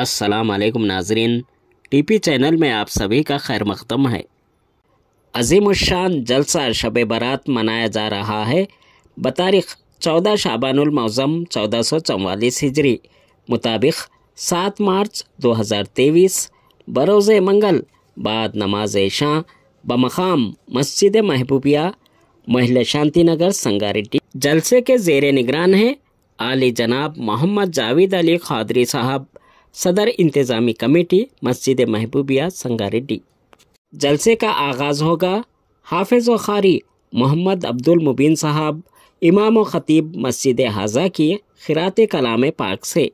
अस्सलाम वालेकुम नाजरीन टीपी चैनल में आप सभी का खैर मकदम है अजीम शान जलसा शब बारात मनाया जा रहा है बतारीख चौदह शाबानमौज़म चौदह सौ चवालीस हिजरी मुताबिक सात मार्च दो हज़ार तेईस बरोज़ मंगल बाद नमाज शाह बमकाम मस्जिद महबूबिया महिला शांति नगर संगारेड्डी जलसे के जेर निगरान हैं आली जनाब मोहम्मद जावेद अली खादरी साहब सदर इंतज़ामी कमेटी मस्जिद महबूबिया संगारेड्डी जलसे का आगाज़ होगा हाफिज़ खारी मोहम्मद अब्दुल मुबीन साहब इमाम व ख़तीब मस्जिद हाजा की खिरात कलाम पाक से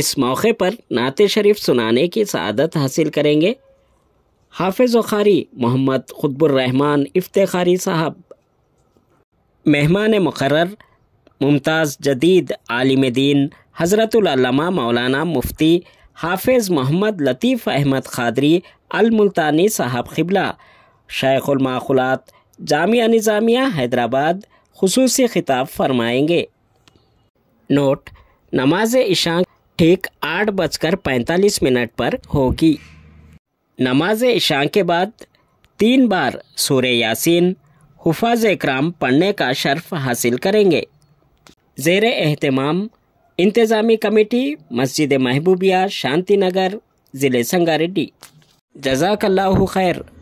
इस मौके पर नात शरीफ सुनाने की सदत हासिल करेंगे हाफिज़ खारी मोहम्मद खुतबुररहमान इफ्तारी साहब मेहमान मुकर मुमताज़ जदीद आलिम दीन हज़रतुल्लामा मौलाना मुफ्ती हाफिज़ मोहम्मद लतीफ़ अहमद खादरी अलमुल्तानी साहब खिबला शेखुलमाखलात जामिया निज़ामिया हैदराबाद खसूस खिताब फरमाएंगे नोट नमाज इशा ठीक आठ बजकर पैंतालीस मिनट पर होगी नमाज इशा के बाद तीन बार सूर यासिन हफाज कराम पढ़ने का शर्फ हासिल करेंगे ज़ेर अहतमाम इंतज़ामी कमेटी मस्जिद महबूबिया शांति नगर ज़िले संगारेड्डी जजाकल्लाहु खैर